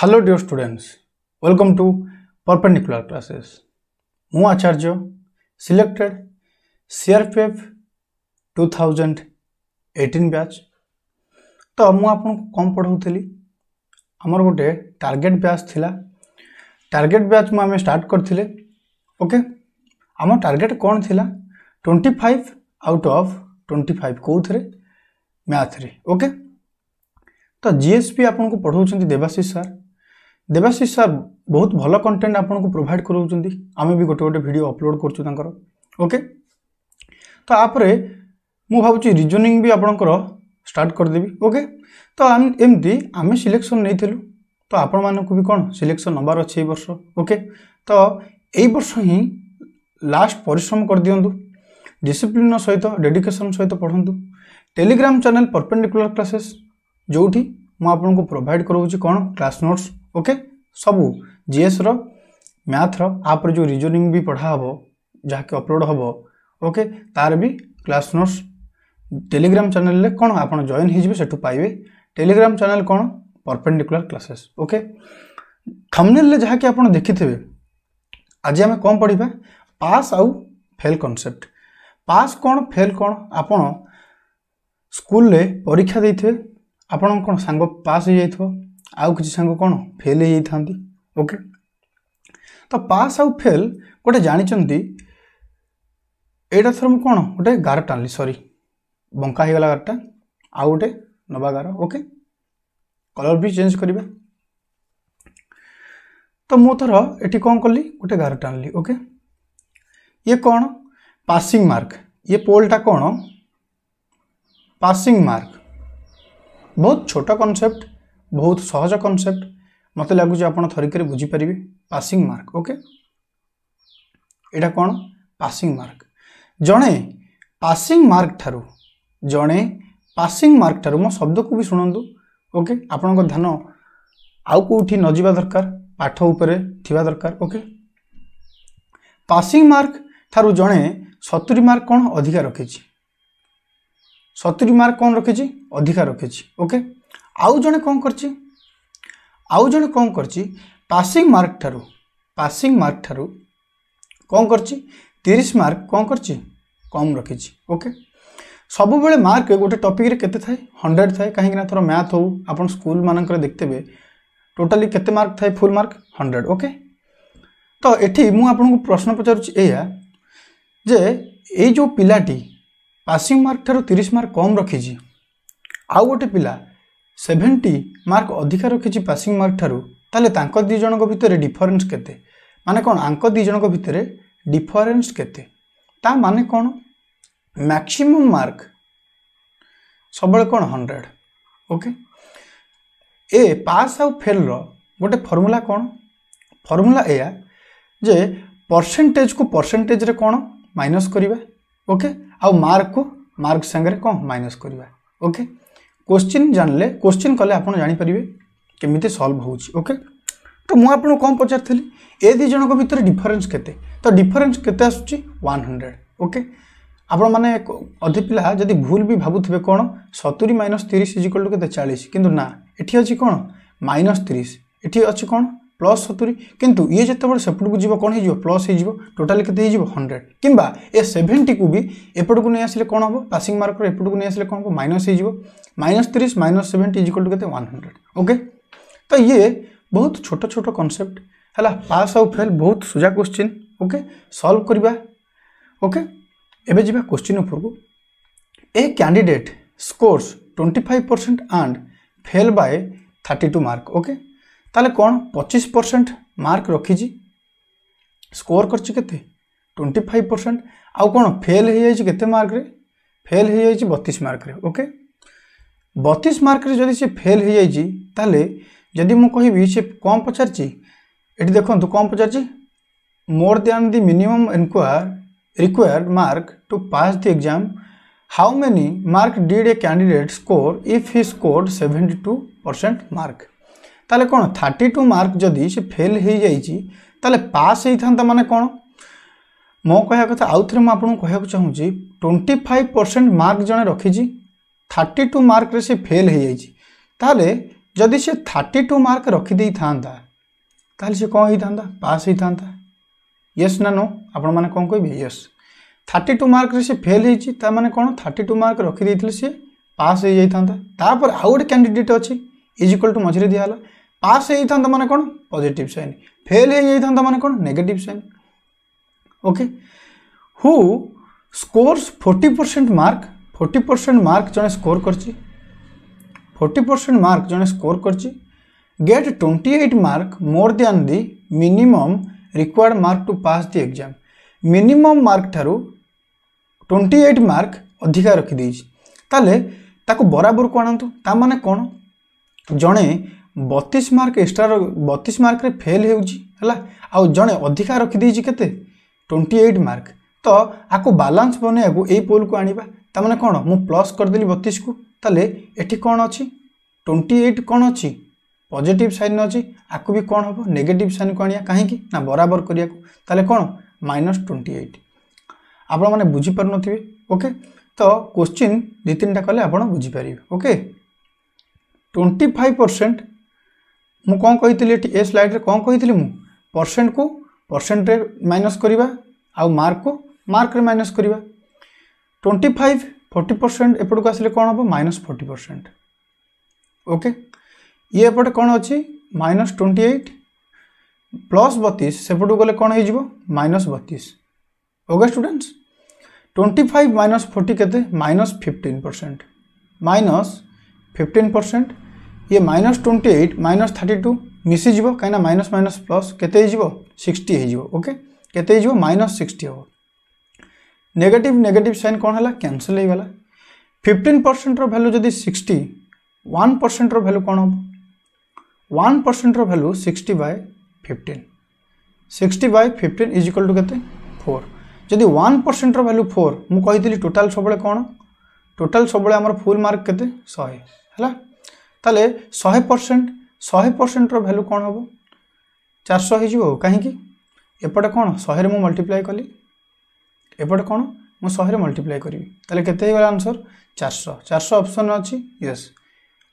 Hello dear students welcome to perpendicular classes मु Acharya selected CRPF 2018 batch तो मुझे कम पढ़ाऊ आमर गोटे टार्गेट बैच थिला टार्गेट बैच मुझे स्टार्ट करें ओके आम टार्गेट कौन थी twenty five out of twenty five कौ थे मैथ्रे ओके तो जीएसपी आपको पढ़ाऊँ देवाशिष सार ଦେବାଶିଷ ସାର୍ ବହୁତ ଭଲ କଣ୍ଟେଣ୍ଟ ଆପଣଙ୍କୁ ପ୍ରୋଭାଇଡ଼ କରାଉଛନ୍ତି ଆମେ ବି ଗୋଟେ ଗୋଟେ ଭିଡ଼ିଓ ଅପଲୋଡ଼ କରୁଛୁ ତାଙ୍କର ଓକେ ତ ଆପରେ ମୁଁ ଭାବୁଛି ରିଜନିଂ ବି ଆପଣଙ୍କର ଷ୍ଟାର୍ଟ କରିଦେବି ଓକେ ତ ଏମିତି ଆମେ ସିଲେକ୍ସନ୍ ନେଇଥିଲୁ ତ ଆପଣମାନଙ୍କୁ ବି କ'ଣ ସିଲେକ୍ସନ୍ ନେବାର ଅଛି ଏଇ ବର୍ଷ ଓକେ ତ ଏଇ ବର୍ଷ ହିଁ ଲାଷ୍ଟ ପରିଶ୍ରମ କରିଦିଅନ୍ତୁ ଡିସିପ୍ଲିନ୍ର ସହିତ ଡେଡିକେସନ୍ ସହିତ ପଢ଼ନ୍ତୁ ଟେଲିଗ୍ରାମ ଚ୍ୟାନେଲ୍ ପର୍ପେଣ୍ଡିକୁଲାର କ୍ଲାସେସ୍ ଯେଉଁଠି ମୁଁ ଆପଣଙ୍କୁ ପ୍ରୋଭାଇଡ଼ କରାଉଛି କ'ଣ କ୍ଲାସ୍ ନୋଟ୍ସ ओके सब जीएस रैथ्र आप्रे जो रिजनिंग भी पढ़ा हे जहाँकि अपलोड हे ओके तार भी क्लास नोट्स टेलीग्राम चैनल रे कौन आप जॉन हो पाइबे टेलीग्राम चैनल कौन परपेडिकुला क्लासेस ओके थमनेल जहाँकि आप देखिथे आज आम कौन पढ़ा पास आउ फेल कनसेप्ट पास कौन फेल कौन आप स्कूल परीक्षा देते आपण कौन सांग पास हो जाइए आउ कि सांग कौन फेल होती ओके तो पास आउ फेल गोटे एटा थर मुझे कौन गोटे गार टाणी सरी बंका गला गारटा आउ गए नवा गार ओके कलर भी चेंज करवा तो मुझर ये कौन कली गोटे गार टाणी ओके ये कौन पासिंग मार्क ये पोलटा कौन पासिंग मार्क बहुत छोटा कनसेप्ट ବହୁତ ସହଜ କନସେପ୍ଟ ମୋତେ ଲାଗୁଛି ଆପଣ ଥରିକରି ବୁଝିପାରିବେ ପାସିଂ ମାର୍କ ଓକେ ଏଇଟା କ'ଣ ପାସିଂ ମାର୍କ ଜଣେ ପାସିଂ ମାର୍କ ଠାରୁ ଜଣେ ପାସିଂ ମାର୍କ ଠାରୁ ମୋ ଶବ୍ଦକୁ ବି ଶୁଣନ୍ତୁ ଓକେ ଆପଣଙ୍କ ଧ୍ୟାନ ଆଉ କେଉଁଠି ନ ଯିବା ଦରକାର ପାଠ ଉପରେ ଥିବା ଦରକାର ଓକେ ପାସିଂ ମାର୍କ ଠାରୁ ଜଣେ ସତୁରୀ ମାର୍କ କ'ଣ ଅଧିକା ରଖିଛି ସତୁରୀ ମାର୍କ କ'ଣ ରଖିଛି ଅଧିକା ରଖିଛି ଓକେ ଆଉ ଜଣେ କ'ଣ କରିଛି ଆଉ ଜଣେ କ'ଣ କରିଛି ପାସିଂ ମାର୍କ ଠାରୁ ପାସିଂ ମାର୍କ ଠାରୁ କ'ଣ କରିଛି ତିରିଶ ମାର୍କ କ'ଣ କରିଛି କମ୍ ରଖିଛି ଓକେ ସବୁବେଳେ ମାର୍କ ଗୋଟେ ଟପିକ୍ରେ କେତେ ଥାଏ ହଣ୍ଡ୍ରେଡ଼ ଥାଏ କାହିଁକିନା ଥର ମ୍ୟାଥ୍ ହେଉ ଆପଣ ସ୍କୁଲମାନଙ୍କରେ ଦେଖିଥିବେ ଟୋଟାଲି କେତେ ମାର୍କ ଥାଏ ଫୁଲ୍ ମାର୍କ ହଣ୍ଡ୍ରେଡ଼ ଓକେ ତ ଏଠି ମୁଁ ଆପଣଙ୍କୁ ପ୍ରଶ୍ନ ପଚାରୁଛି ଏଇଆ ଯେ ଏଇ ଯେଉଁ ପିଲାଟି ପାସିଂ ମାର୍କ ଠାରୁ ତିରିଶ ମାର୍କ କମ୍ ରଖିଛି ଆଉ ଗୋଟେ ପିଲା ସେଭେଣ୍ଟି ମାର୍କ ଅଧିକା ରଖିଛି ପାସିଂ ମାର୍କ ଠାରୁ ତାହେଲେ ତାଙ୍କ ଦୁଇ ଜଣଙ୍କ ଭିତରେ ଡିଫରେନ୍ସ କେତେ ମାନେ କ'ଣ ଆଙ୍କ ଦୁଇ ଜଣଙ୍କ ଭିତରେ ଡିଫରେନ୍ସ କେତେ ତା ମାନେ କ'ଣ ମ୍ୟାକ୍ସିମମ୍ ମାର୍କ ସବୁବେଳେ କ'ଣ ହଣ୍ଡ୍ରେଡ଼ ଓକେ ଏ ପାସ୍ ଆଉ ଫେଲ୍ର ଗୋଟେ ଫର୍ମୁଲା କ'ଣ ଫର୍ମୁଲା ଏଇଆ ଯେ ପରସେଣ୍ଟେଜ୍କୁ ପରସେଣ୍ଟେଜ୍ରେ କ'ଣ ମାଇନସ୍ କରିବା ଓକେ ଆଉ ମାର୍କକୁ ମାର୍କ ସାଙ୍ଗରେ କ'ଣ ମାଇନସ୍ କରିବା ଓକେ কোশ্চিন জাণলে কোশ্চিন কলে আপনার জাঁপারে কেমিতি সলভ হচ্ছে ওকে তো মু আপনার কম পচারি এ দুই জনক ভিতরে ডিফরেন্স কেতে তো ডিফরেন্স কেতে আসুচি ওয়ান হন্ড্রেড ওকে আপনার মানে অধে পিলা যদি ভুল বি ভাবুবে কোণ সতুরি মাইনস তিরিশ ইজিকল টু কেতে চাশ কিন্তু না এটি অছি কোণ মাইনস তিরিশ এটি অছি কোণ প্লস সতুরি কিন্তু ইয়ে যেতবে সেপটকু যাব কোণ হয়ে প্লস হয়ে টোটাল কেতে হয়ে হন্ড্রেড কিংবা এ সেভেন্টিকু বি এপটকু নিয়ে আসলে কোণ হব পাসিং মার্কর এপটকু নিয়ে আসলে কোণ হব মাইনস হয়ে মাইনস তিরিশ মাইনস সেভেন্টি ইজিকল টু কেতে ওয়ান হন্ড্রেড ওকে তো ইয়ে ବହୁତ ଛୋଟ ଛୋଟ କନସେପ୍ଟ ହେଲା ପାସ୍ ଆଉ ଫେଲ୍ ବହୁତ ସୁଜା କୋଶ୍ଚିନ୍ ଓକେ ସଲ୍ଭ କରିବା ଓକେ ଏବେ ଯିବା କୋଶ୍ଚିନ୍ ଉପରକୁ A candidate scores twenty five percent and fail by thirty two mark okay ताले कौन पचीस परसेंट मार्क रखी स्कोर करते ट्वेंटी फाइव परसेंट आउ कौन फेल हो जाए के मार्क फेल हो जाए बतीस मार्क ओके बतीस मार्क रे जदि से फेल हो जाए ताले जदि मुझे कह कौन पचार देखु कौन पचार more than the minimum inquire required mark to pass the exam how many mark did a candidate score if he score seventy two percent mark তাহলে কোণ থার্টি টু মার্ক যদি সে ফেল হয়েযাইছি তাহলে পাস হয়েথান্তা মানে কোণ ମୋ କହିବା କଥା ଆଉ ଥରେ ମୁଁ ଆପଣଙ୍କୁ କହିବାକୁ ଚାହୁଁଛି ଟ୍ୱେଣ୍ଟି ଫାଇଭ୍ ପରସେଣ୍ଟ ମାର୍କ ଜଣେ ରଖିଛି ଥାର୍ଟି ଟୁ ମାର୍କରେ ସେ ଫେଲ୍ ହୋଇଯାଇଛି ତାହେଲେ ଯଦି ସେ ଥାର୍ଟି ଟୁ ମାର୍କ ରଖିଦେଇଥାନ୍ତା ତାହେଲେ ସେ କ'ଣ ହେଇଥାନ୍ତା ପାସ୍ ହେଇଥାନ୍ତା ୟେସ୍ ନା ନୋ ଆପଣମାନେ କ'ଣ କହିବେ ୟେସ୍ ଥାର୍ଟି ଟୁ ମାର୍କରେ ସେ ଫେଲ୍ ହେଇଛି ତା ମାନେ କ'ଣ ଥାର୍ଟି ଟୁ ମାର୍କ ରଖିଦେଇଥିଲେ ସେ ପାସ୍ ହେଇଯାଇଥାନ୍ତା ତାପରେ ଆଉ ଗୋଟେ କ୍ୟାଣ୍ଡିଡେଟ୍ ଅଛି ଇଜ୍ ଇକ୍ୱାଲ୍ ଟୁ ମଝିରେ ଦିଆହେଲା পাস হয়েইথান্তা মানে কোণ পজিটিভ সাইন ফেল হয়েইথান্তা মানে কোণ negative sign okay who scores forty percent mark forty percent mark জনে স্কোর করছি ফোর্টি পরসেন্ট মার্ক জনে স্কোর করছি get twenty eight mark more than the minimum required mark to pass the exam minimum mark ঠারু twenty eight mark ଅଧିକା ରଖିଦେଇଛି ତାହେଲେ ତାକୁ ବରାବରକୁ ଆଣନ୍ତୁ ତା ମାନେ କ'ଣ ଜଣେ ବତିଶ ମାର୍କ ଏକ୍ସଟ୍ରାର ବତିଶ ମାର୍କରେ ଫେଲ୍ ହେଉଛି ହେଲା ଆଉ ଜଣେ ଅଧିକା ରଖିଦେଇଛି କେତେ ଟ୍ୱେଣ୍ଟି ଏଇଟ୍ ମାର୍କ ତ ଆକୁ ବାଲାନ୍ସ ବନେଇବାକୁ ଏଇ ପୋଲ୍କୁ ଆଣିବା ତା'ମାନେ କ'ଣ ମୁଁ ପ୍ଲସ୍ କରିଦେଲି ବତିଶକୁ ତାହେଲେ ଏଠି କ'ଣ ଅଛି ଟ୍ୱେଣ୍ଟି ଏଇଟ୍ କ'ଣ ଅଛି ପଜିଟିଭ୍ ସାଇନ୍ ଅଛି ଆକୁ ବି କ'ଣ ହେବ ନେଗେଟିଭ୍ ସାଇନ୍କୁ ଆଣିବା କାହିଁକି ନା ବରାବର କରିବାକୁ ତାହେଲେ କ'ଣ ମାଇନସ୍ ଟ୍ୱେଣ୍ଟି ଏଇଟ୍ ଆପଣମାନେ ବୁଝିପାରୁନଥିବେ ଓକେ ତ କୋଶ୍ଚିନ୍ ଦୁଇ ତିନିଟା କଲେ ଆପଣ ବୁଝିପାରିବେ ଓକେ ଟ୍ୱେଣ୍ଟି ଫାଇଭ୍ ପରସେଣ୍ଟ मुझी ए स्लैड्रे कौन कही परसेंट को परसेंट माइनस करवा मार्क को मार्क माइनस करवा ट्वेंटी फाइव फोर्टी परसेंट एपट को आसे कौन हम माइनस फोर्टी परसेंट ओके ये एपटे कौन अच्छी माइनस ट्वेंटी एट प्लस बतीस सेपट को गले कौन हो माइनस बतीस okay students twenty five minus forty के minus fifteen percent minus fifteen percent ये minus twenty eight minus thirty two মিশিଯିব কাହିଁକିନା ମାଇନସ୍ ମାଇନସ୍ ପ୍ଲସ୍ କେତେ ହେଇଯିବ ସିକ୍ସଟି ହେଇଯିବ ଓକେ କେତେ ହେଇଯିବ ମାଇନସ୍ ସିକ୍ସଟି ହେବ ନେଗେଟିଭ୍ ନେଗେଟିଭ୍ ସାଇନ୍ କ'ଣ ହେଲା କ୍ୟାନସଲ୍ ହେଇଗଲା ଫିଫ୍ଟିନ୍ ପରସେଣ୍ଟର ଭ୍ୟାଲୁ ଯଦି ସିକ୍ସଟି ୱାନ୍ ପରସେଣ୍ଟର ଭ୍ୟାଲୁ କ'ଣ ହେବ ୱାନ୍ ପରସେଣ୍ଟର value sixty by fifteen sixty by fifteen is equal to କେତେ ଫୋର୍ ଯଦି ୱାନ୍ ପରସେଣ୍ଟର ଭ୍ୟାଲୁ ଫୋର୍ ମୁଁ କହିଥିଲି ଟୋଟାଲ୍ ସବୁବେଳେ କ'ଣ ଟୋଟାଲ୍ ସବୁବେଳେ ଆମର ଫୁଲ୍ ମାର୍କ କେତେ ଶହେ ହେଲା ତାହେଲେ ଶହେ ପରସେଣ୍ଟ ଶହେ ପରସେଣ୍ଟର ଭ୍ୟାଲୁ କ'ଣ ହେବ ଚାରିଶହ ହୋଇଯିବ କାହିଁକି ଏପଟେ କ'ଣ ଶହେରେ ମୁଁ ମଲ୍ଟିପ୍ଲାଏ କଲି ଏପଟେ କ'ଣ ମୁଁ ଶହେରେ ମଲ୍ଟିପ୍ଲାଏ କରିବି ତାହେଲେ କେତେ ହେଇଗଲା ଆନ୍ସର୍ ଚାରିଶହ ଚାରିଶହ ଅପସନ୍ ଅଛି yes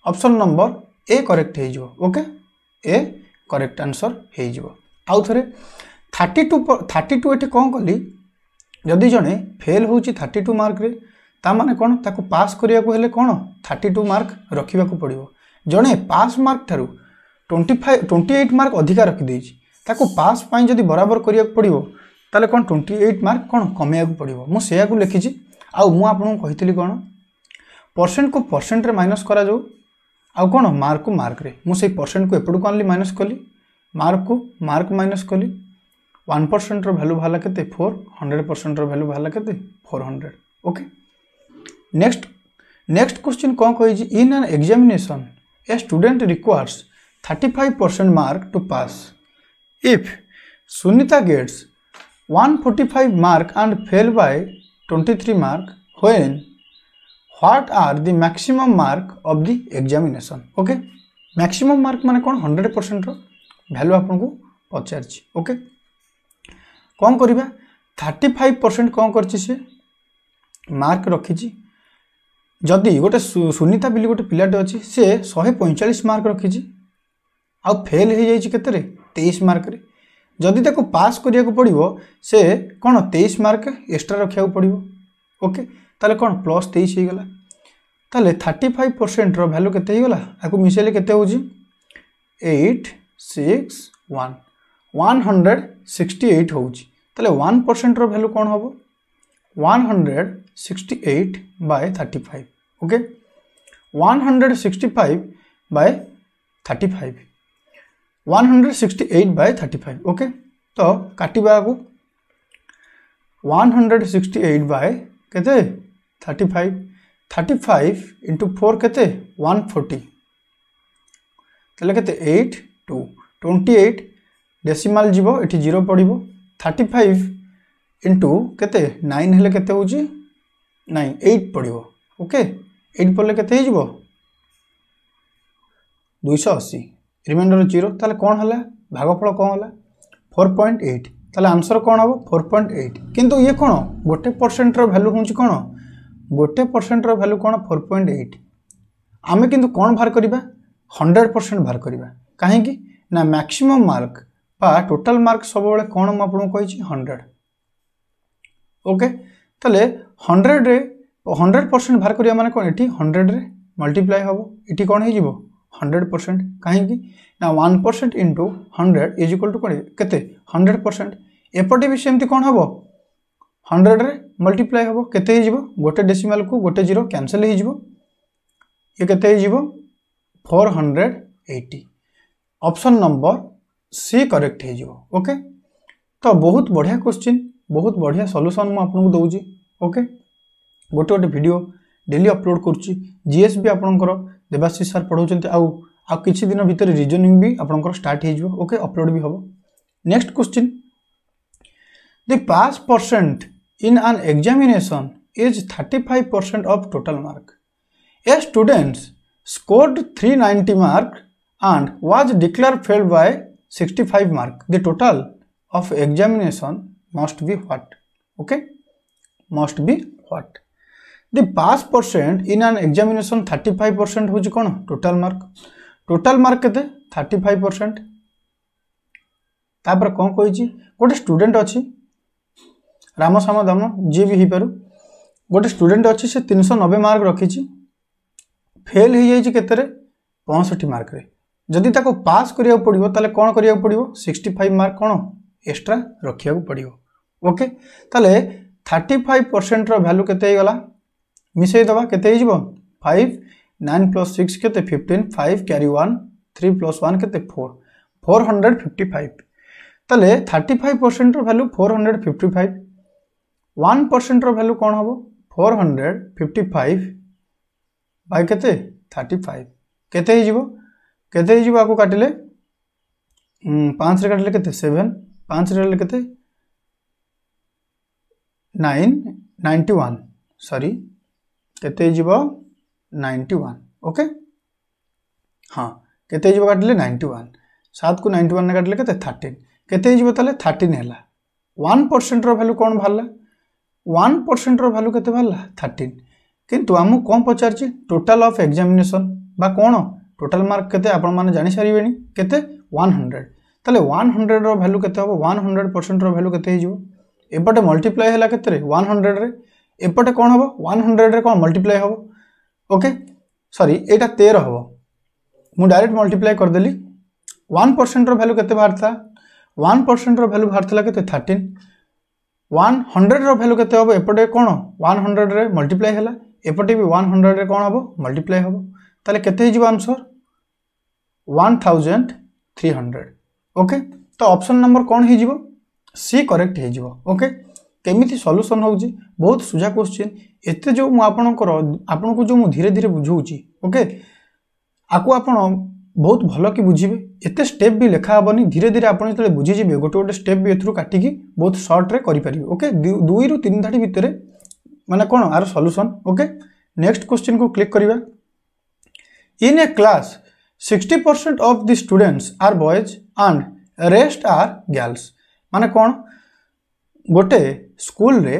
option number A correct ହୋଇଯିବ ଓକେ ଏ କରେକ୍ଟ ଆନ୍ସର୍ ହୋଇଯିବ ଆଉ ଥରେ ଥାର୍ଟି ଟୁ ଥାର୍ଟି ଟୁ ଏଠି କ'ଣ କଲି ଯଦି ଜଣେ ଫେଲ୍ ହେଉଛି ଥାର୍ଟି ଟୁ ମାର୍କରେ ତା'ମାନେ କ'ଣ ତାକୁ ପାସ୍ କରିବାକୁ ହେଲେ କ'ଣ ଥାର୍ଟି ଟୁ ମାର୍କ ରଖିବାକୁ ପଡ଼ିବ ଜଣେ ପାସ୍ ମାର୍କ ଠାରୁ twenty five twenty eight mark ଅଧିକା ରଖିଦେଇଛି ତାକୁ ପାସ୍ ପାଇଁ ଯଦି ବରାବର କରିବାକୁ ପଡ଼ିବ ତାହେଲେ କ'ଣ ଟ୍ୱେଣ୍ଟି ଏଇଟ୍ ମାର୍କ କ'ଣ କମେଇବାକୁ ପଡ଼ିବ ମୁଁ ସେଇଆକୁ ଲେଖିଛି ଆଉ ମୁଁ ଆପଣଙ୍କୁ କହିଥିଲି କ'ଣ ପରସେଣ୍ଟକୁ ପରସେଣ୍ଟରେ ମାଇନସ୍ କରାଯାଉ ଆଉ କ'ଣ ମାର୍କକୁ ମାର୍କରେ ମୁଁ ସେଇ ପରସେଣ୍ଟକୁ ଏପଟକୁ ଆଣିଲି ମାଇନସ୍ କଲି ମାର୍କକୁ ମାର୍କ ମାଇନସ୍ କଲି ୱାନ୍ ପରସେଣ୍ଟର ଭାଲ୍ୟୁ ବାହାରିଲା କେତେ ଫୋର୍ ହଣ୍ଡ୍ରେଡ଼ ପରସେଣ୍ଟର ଭାଲ୍ୟୁ ବାହାରିଲା କେତେ four hundred okay next next question କ'ଣ କହିଛି in an examination a student requires 35% mark to pass. If Sunita gets 145 mark and fail by 23 mark, when what are the maximum mark of the examination? Okay, maximum mark মানে कौन 100% रो র को আপনাকে পচারছি Okay, कौन करीबा 35% কোন করছি সে মার্ক রাখিছি ଯଦି ଗୋଟେ ସୁନିତା ବୋଲି ଗୋଟେ ପିଲାଟେ ଅଛି ସିଏ ଶହେ ପଇଁଚାଳିଶ ମାର୍କ ରଖିଛି ଆଉ ଫେଲ୍ ହୋଇଯାଇଛି କେତେରେ ତେଇଶ ମାର୍କରେ ଯଦି ତାକୁ ପାସ୍ କରିବାକୁ ପଡ଼ିବ ସେ କ'ଣ ତେଇଶ ମାର୍କ ଏକ୍ସଟ୍ରା ରଖିବାକୁ ପଡ଼ିବ ଓକେ ତାହେଲେ କ'ଣ ପ୍ଲସ୍ ତେଇଶ ହୋଇଗଲା ତାହେଲେ ଥାର୍ଟି ଫାଇଭ୍ ପରସେଣ୍ଟର ଭ୍ୟାଲୁ କେତେ ହୋଇଗଲା ଆକୁ ମିଶାଇଲେ କେତେ ହେଉଛି eight six one one hundred sixty eight ହେଉଛି ତାହେଲେ ୱାନ୍ ପରସେଣ୍ଟର ଭ୍ୟାଲୁ କ'ଣ ହେବ one hundred 68 by 35 okay 165 by 35 168 by 35 okay तो काटा को 168 by केते 35 35 into 4 केते 140 तले केते 8 2 28 डेसिमल जीवो एठी जीरो पड़िबो 35 ইন্টু কেতে নাইন হলে কেতে হচ্ছে ନାଇଁ ଏଇଟ୍ ପଡ଼ିବ ଓକେ ଏଇଟ୍ ପଡ଼ିଲେ କେତେ ହେଇଯିବ ଦୁଇଶହ ଅଶୀ ରିମାଇଣ୍ଡର ଜିରୋ ତାହେଲେ କ'ଣ ହେଲା ଭାଗଫଳ କ'ଣ ହେଲା ଫୋର୍ ପଏଣ୍ଟ ଏଇଟ୍ ତାହେଲେ ଆନ୍ସର କ'ଣ ହେବ ଫୋର୍ ପଏଣ୍ଟ ଏଇଟ୍ କିନ୍ତୁ ଇଏ କ'ଣ ଗୋଟେ ପରସେଣ୍ଟର ଭ୍ୟାଲୁ ହେଉଛି କ'ଣ ଗୋଟେ ପରସେଣ୍ଟର ଭ୍ୟାଲୁ କ'ଣ ଫୋର୍ ପଏଣ୍ଟ ଏଇଟ୍ ଆମେ କିନ୍ତୁ କ'ଣ ବାହାର କରିବା ହଣ୍ଡ୍ରେଡ଼ ପରସେଣ୍ଟ ବାହାର କରିବା କାହିଁକି ନା ମ୍ୟାକ୍ସିମମ୍ ମାର୍କ ବା ଟୋଟାଲ୍ ମାର୍କ ସବୁବେଳେ କ'ଣ ମୁଁ ଆପଣଙ୍କୁ କହିଛି ହଣ୍ଡ୍ରେଡ଼ ଓକେ তাহলে ହଣ୍ଡ୍ରେଡ଼ରେ ହଣ୍ଡ୍ରେଡ଼ ପରସେଣ୍ଟ ବାହାର କରିବା ମାନେ କ'ଣ ଏଠି ହଣ୍ଡ୍ରେଡ଼ରେ ମଲ୍ଟିପ୍ଲାଏ ହେବ ଏଠି କ'ଣ ହେଇଯିବ ହଣ୍ଡ୍ରେଡ଼ ପରସେଣ୍ଟ କାହିଁକି ନା one percent into hundred is equal to କ'ଣ କେତେ ହଣ୍ଡ୍ରେଡ଼ ପରସେଣ୍ଟ ଏପଟେ ବି ସେମିତି କ'ଣ ହେବ ହଣ୍ଡ୍ରେଡ଼ରେ ମଲ୍ଟିପ୍ଲାଏ ହେବ କେତେ ହେଇଯିବ ଗୋଟେ ଡେସିମାଲକୁ ଗୋଟେ ଜିରୋ କ୍ୟାନସେଲ୍ ହେଇଯିବ ଇଏ କେତେ ହେଇଯିବ four hundred eighty option number C correct ହେଇଯିବ ଓକେ ତ ବହୁତ ବଢ଼ିଆ କ୍ୱେଶ୍ଚିନ୍ ବହୁତ ବଢ଼ିଆ ସଲ୍ୟୁସନ୍ ମୁଁ ଆପଣଙ୍କୁ ଦେଉଛି ওকে গোটে গোটে ভিডিও ডেলি ଅପଲୋଡ଼ କରୁଛି ଜିଏସ୍ ବି ଆପଣଙ୍କର ଦେବାଶିଷ ସାର୍ ପଢ଼ାଉଛନ୍ତି ଆଉ ଆଉ କିଛି ଦିନ ଭିତରେ ରିଜନିଂ ବି ଆପଣଙ୍କର ଷ୍ଟାର୍ଟ ହେଇଯିବ ଓକେ ଅପଲୋଡ଼ ବି ହେବ next question the pass percent in an examination is thirty five percent of total mark a students scored three ninety mark and was declare failed by sixty five mark the total of examination must be what okay must be what the pass percent in an examination 35% होची कोण total mark total mark केते 35% तापर कोन कोइची गोटे student अच्छी. राम साम दाम जे भी हि पारू गोटे स्टूडेंट अछि से 390 मार्क रखिची फेल हि जाइची केतरे 65 मार्क रे ଯଦି ତାକୁ ପାସ୍ କରିବାକୁ ପଡ଼ିବ ତାହେଲେ କ'ଣ କରିବାକୁ ପଡ଼ିବ ସିକ୍ସଟି ଫାଇଭ୍ ମାର୍କ କ'ଣ ଏକ୍ସଟ୍ରା ରଖିବାକୁ ପଡ଼ିବ ଓକେ ତାହେଲେ थर्टी फाइव परसेंट रैल्यू के मिसेद के फाइव नाइन प्लस सिक्स के fifteen five carry one three plus one के four four hundred fifty five तेल thirty five percent value four hundred fifty five one percent value कौन हम four hundred fifty five by के thirty five केत काटिले पाँच काटिले के seven पाँच रे के নাইন নাইন্টি ওয়ান সরি কেতে যাব নাইন্টি ওয়ান ওকে হ্যাঁ কেতে যাব কাটলে নাইন্টি ওয়ান সাত কু নাইন্টি ওয়ান কাটলে কেতে থার্টিন কেতে যাব তাহলে থার্টিন হেলা ওয়ান পরসেন্টর ভ্যালু কোণ বাহারা ওয়ান পরসেন্টর ভ্যালু কেতে বাহারা থার্টিন কিন্তু আমি কম পচারছি টোটাল অফ এক্সামিনেসন বা কোণ টোটাল মার্ক কেতে আপন মানে জানি সারিবে কেতে ওয়ান হন্ড্রেড তাহলে ওয়ান হন্ড্রেডর ভ্যালু কেতে হব ওয়ান হন্ড্রেড পরসেন্টর ভ্যালু কেতে হয়ে যাব এপটে মল্টিপ্লাই হল কেতরে ওয়ান হন্ড্রেড্রে এপটে কম হব ওয়ান হন্ড্রেড্রে কম মল্টিপ্লাই হব ওকে সরি এইটা তের হব মু ডাইরেক্ট মল্টিপ্লাই করেদেলি ওয়ান পরসেন্টর ভ্যালু কেতে বাহারা ওয়ান পরসেন্টর ভ্যালু বাহারা কেতে থার্টিন ওয়ান হন্ড্রেড্র ভ্যালু কেতে হব এপটে কোণ ওয়ান হন্ড্রেড্রে মল্টিপ্লাই হল এপটে বি ওয়ান হন্ড্রেড্রে কম হব মল্টিপ্লাই হব তাহলে কেতে হয়ে যাব answer one thousand three hundred okay তো অপশন নম্বর কোণ হয়ে सी करेक्ट ହେଇଯିବ ଓକେ କେମିତି ସଲ୍ୟୁସନ୍ ହେଉଛି ବହୁତ ସୁଝା କୋଶ୍ଚିନ୍ ଏତେ ଯେଉଁ ମୁଁ ଆପଣଙ୍କର ଆପଣଙ୍କୁ ଯେଉଁ ମୁଁ ଧୀରେ ଧୀରେ ବୁଝାଉଛି ଓକେ ଆକୁ ଆପଣ ବହୁତ ଭଲ କି ବୁଝିବେ ଏତେ ଷ୍ଟେପ୍ ବି ଲେଖା ହେବନି ଧୀରେ ଧୀରେ ଆପଣ ଯେତେବେଳେ ବୁଝିଯିବେ ଗୋଟେ ଗୋଟେ ଷ୍ଟେପ୍ ବି ଏଥିରୁ କାଟିକି ବହୁତ ସର୍ଟରେ କରିପାରିବେ ଓକେ ଦୁଇରୁ ତିନି ଧାଡ଼ି ଭିତରେ ମାନେ କ'ଣ ଆର ସଲ୍ୟୁସନ୍ ଓକେ ନେକ୍ସଟ କୋଶ୍ଚିନ୍କୁ କ୍ଲିକ୍ କରିବା in a class sixty percent of the students are boys and rest are girls ମାନେ କ'ଣ ଗୋଟେ ସ୍କୁଲରେ